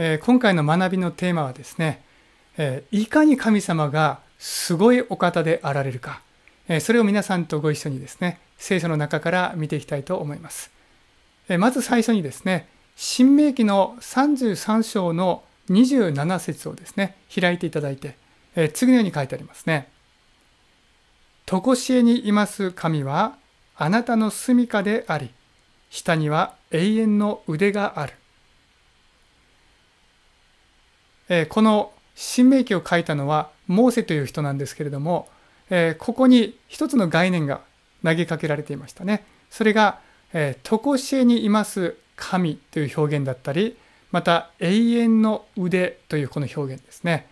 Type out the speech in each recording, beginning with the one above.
え今回の学びのテーマはですね、えいかに神様がすごいお方であられるか、えそれを皆さんとご一緒にですね、聖書の中から見ていきたいと思います。えまず最初にですね、新明記の33章の27節をですね、開いていただいて、え次のように書いてありますね。とこしえにいます神は、あなたの住みかであり、下には永遠の腕がある。えこの新明記を書いたのはモーセという人なんですけれども、えここに一つの概念が投げかけられていましたね。それが、えー、とこしえにいます神という表現だったり、また永遠の腕というこの表現ですね。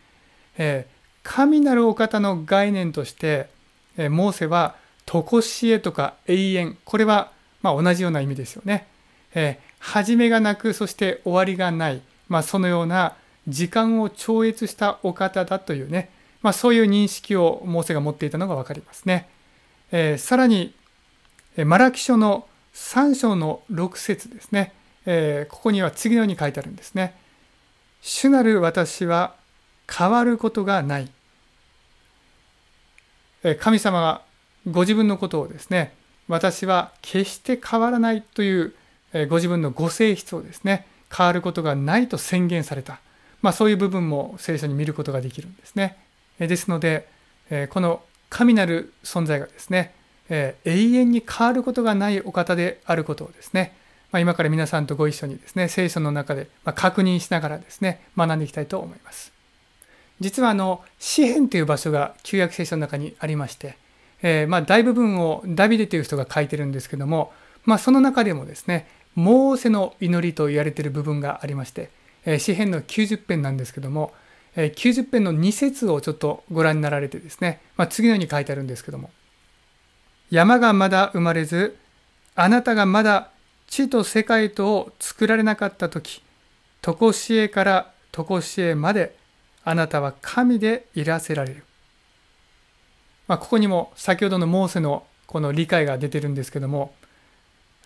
え神なるお方の概念として、えモーセはとこしえとか永遠、これはま同じような意味ですよね。えー、始めがなく、そして終わりがない、まあ、そのような時間を超越したお方だというね、まあ、そういう認識をモーセが持っていたのが分かりますね。えー、さらに、マラキ書の3章の6節ですね、えー、ここには次のように書いてあるんですね。主なる私は変わることがない。神様がご自分のことをですね、私は決して変わらないというご自分のご性質をですね、変わることがないと宣言された。まあ、そういう部分も聖書に見ることができるんですね。ですので、この神なる存在がですね、永遠に変わることがないお方であることをですね、まあ、今から皆さんとご一緒にですね、聖書の中で確認しながらですね、学んでいきたいと思います。実はあの、詩篇という場所が旧約聖書の中にありまして、えー、まあ大部分をダビデという人が書いてるんですけども、まあ、その中でもですね、モーセの祈りと言われている部分がありまして、え詩編の90編なんですけども、え90編の2節をちょっとご覧になられてですね、まあ、次のように書いてあるんですけども山がまだ生まれずあなたがまだ地と世界とを作られなかった時常しえから常しえまであなたは神でいらせられる、まあ、ここにも先ほどのモーセのこの理解が出てるんですけども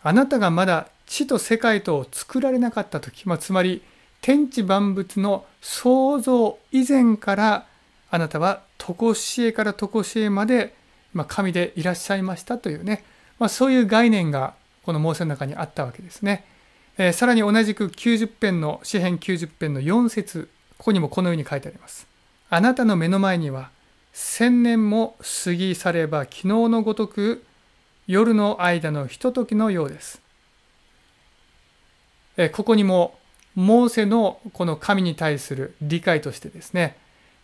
あなたがまだ地と世界とを作られなかった時、まあ、つまり天地万物の創造以前からあなたは常しえから常しえまで、まあ、神でいらっしゃいましたというね、まあ、そういう概念がこの申ーセの中にあったわけですね。えー、さらに同じく90編の詩編90編の4節ここにもこのように書いてあります。あなたの目の前には千年も過ぎ去れば昨日のごとく夜の間のひとときのようです。えー、ここにもモーセのこの神に対する理解としてですね、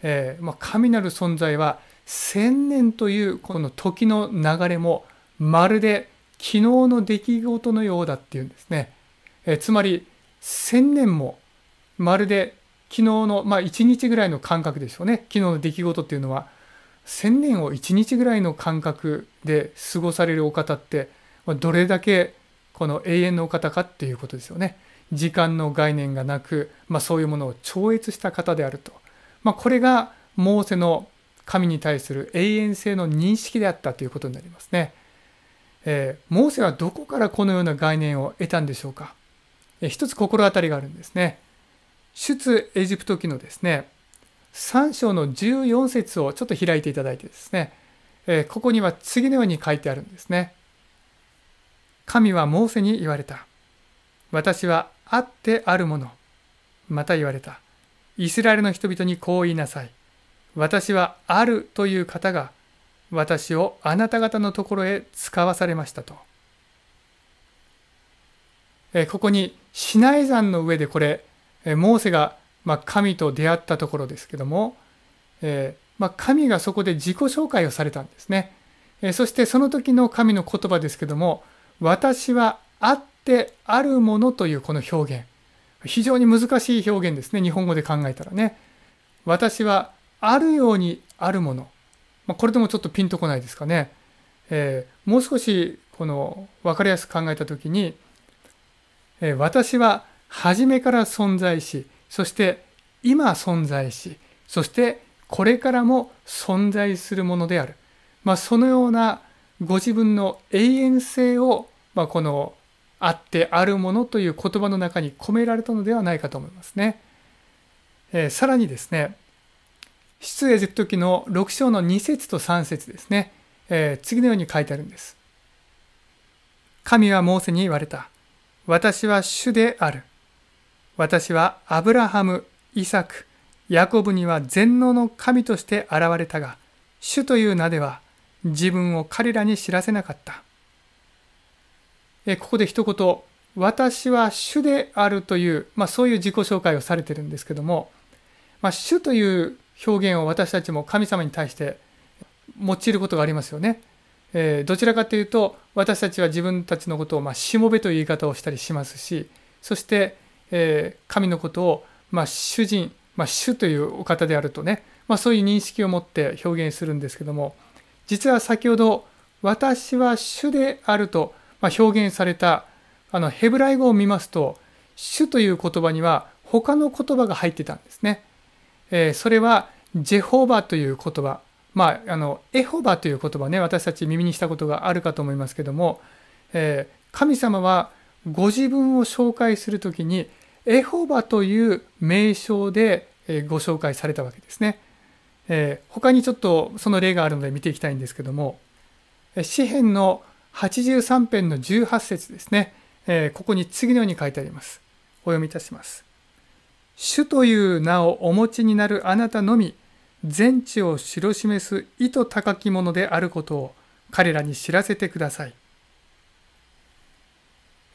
えー、まあ、神なる存在は千年というこの時の流れもまるで昨日の出来事のようだっていうんですね。えー、つまり千年もまるで昨日の、まあ、1日ぐらいの感覚でしょうね昨日の出来事っていうのは千年を1日ぐらいの感覚で過ごされるお方ってどれだけこの永遠のお方かっていうことですよね。時間の概念がなく、まあ、そういうものを超越した方であると、まあ、これがモーセの神に対する永遠性の認識であったということになりますね、えー、モーセはどこからこのような概念を得たんでしょうか、えー、一つ心当たりがあるんですね出エジプト記のですね3章の14節をちょっと開いていただいてですね、えー、ここには次のように書いてあるんですね神はモーセに言われた私はあってあるもの。また言われた。イスラエルの人々にこう言いなさい。私はあるという方が、私をあなた方のところへ使わされましたと。えここに、シナイ山の上でこれ、えモーセが、まあ、神と出会ったところですけども、えー、まあ、神がそこで自己紹介をされたんですね。えそしてその時の神の言葉ですけども、私はあってってあるものというこの表現。非常に難しい表現ですね。日本語で考えたらね。私はあるようにあるもの。まあ、これでもちょっとピンとこないですかね。えー、もう少しこの分かりやすく考えた時に、えー、私は初めから存在し、そして今存在し、そしてこれからも存在するものである。まあ、そのようなご自分の永遠性を、まあ、このあってあるものという言葉の中に込められたのではないかと思いますね。えー、さらにですね、出エジプト記の6章の2節と3節ですね、えー、次のように書いてあるんです。神はモーセに言われた。私は主である。私はアブラハム、イサク、ヤコブには全能の神として現れたが、主という名では自分を彼らに知らせなかった。えここで一言、私は主であるという、まあ、そういう自己紹介をされてるんですけども、まあ、主という表現を私たちも神様に対して用いることがありますよね。えー、どちらかというと私たちは自分たちのことを、まあ、しもべという言い方をしたりしますしそして、えー、神のことを、まあ、主人、まあ、主というお方であるとね、まあ、そういう認識を持って表現するんですけども実は先ほど「私は主である」とま表現されたあのヘブライ語を見ますと主という言葉には他の言葉が入ってたんですね。えー、それはジェホバという言葉、まあ、あのエホバという言葉ね私たち耳にしたことがあるかと思いますけども、えー、神様はご自分を紹介する時にエホバという名称でご紹介されたわけですね。えー、他にちょっとその例があるので見ていきたいんですけども詩篇の83編の18節ですね、えー、ここに次のように書いてあります。お読みいたします。主という名をお持ちになるあなたのみ、全地を知ろしめす意図高きものであることを彼らに知らせてください。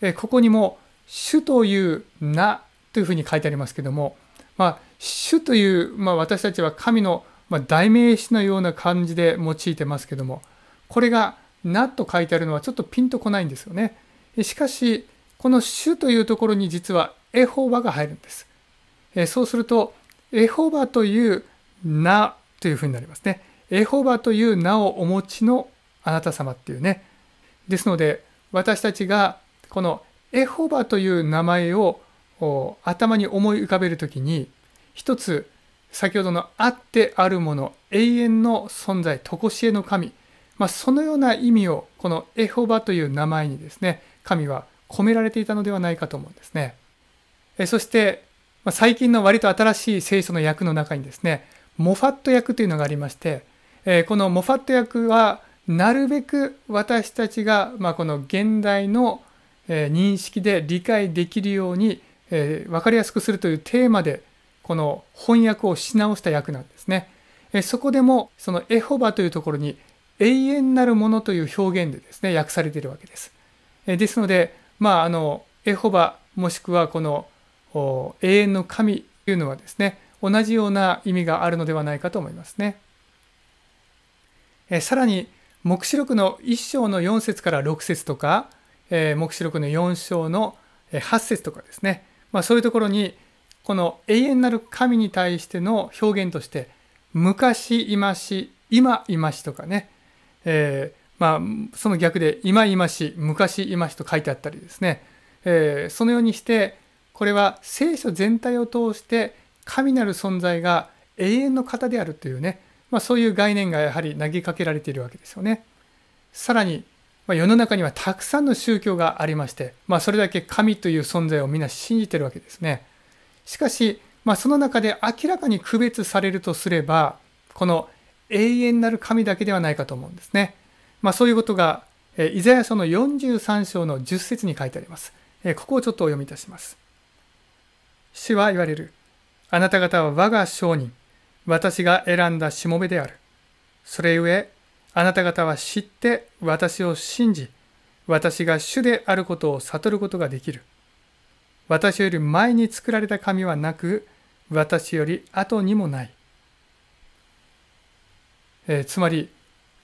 えここにも、主という名というふうに書いてありますけども、まあ、主という、まあ、私たちは神の、ま代名詞のような感じで用いてますけども、これがなと書いてあるのはちょっとピンとこないんですよね。しかし、この主というところに実はエホバが入るんです。そうすると、エホバという名というふうになりますね。エホバという名をお持ちのあなた様っていうね。ですので、私たちがこのエホバという名前を頭に思い浮かべるときに、一つ先ほどのあってあるもの、永遠の存在、とこしえの神、まあ、そのような意味をこのエホバという名前にですね神は込められていたのではないかと思うんですね。えそして、まあ、最近の割と新しい聖書の訳の中にですねモファット訳というのがありまして、えこのモファット訳はなるべく私たちが、まあ、この現代の、え認識で理解できるように、え分かりやすくするというテーマでこの翻訳をし直した訳なんですね。えそこでもそのエホバというところに永遠なるものという表現でですね、訳されているわけです。えですので、まあ、あの、エホバもしくはこの永遠の神というのはですね、同じような意味があるのではないかと思いますね。えさらに、黙示録の1章の4節から6節とか、え黙示録の4章の8節とかですね、まあ、そういうところに、この永遠なる神に対しての表現として、昔今し、今今しとかね、えー、まあ、その逆で「今今し昔今し」と書いてあったりですね、えー、そのようにしてこれは聖書全体を通して神なる存在が永遠の方であるというね、まあ、そういう概念がやはり投げかけられているわけですよね。さらに、まあ、世の中にはたくさんの宗教がありまして、まあ、それだけ神という存在をみんな信じてるわけですね。しかし、まあ、その中で明らかに区別されるとすればこの「永遠なる神だけではないかと思うんですね。まあ、そういうことが、えイザヤ書の43章の10節に書いてあります。えここをちょっとお読みいたします。主は言われる。あなた方は我が商人、私が選んだしもべである。それゆえ、あなた方は知って私を信じ、私が主であることを悟ることができる。私より前に作られた神はなく、私より後にもない。えー、つまり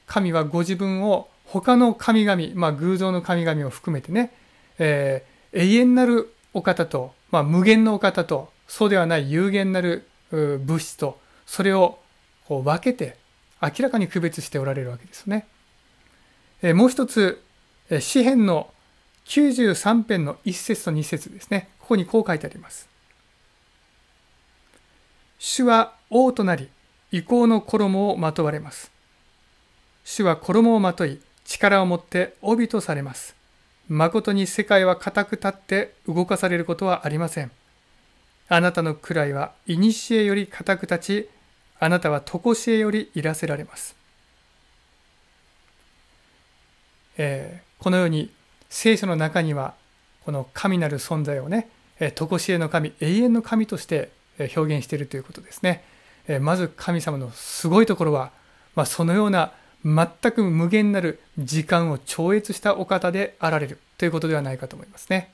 神はご自分を他の神々、まあ、偶像の神々を含めてね、えー、永遠なるお方と、まあ、無限のお方とそうではない有限なる物質とそれをこう分けて明らかに区別しておられるわけですね。えー、もう一つ、えー、詩篇の93編の1節と2節ですね。ここにこう書いてあります。主は王となり、意向の衣をまとわれます。主は衣をまとい、力を持って帯とされます。誠に世界は固く立って動かされることはありません。あなたの位は古より固く立ち、あなたは常しえよりいらせられます。えー、このように聖書の中にはこの神なる存在をね、えー、常しえの神、永遠の神として表現しているということですね。えまず神様のすごいところは、まあ、そのような全く無限なる時間を超越したお方であられるということではないかと思いますね。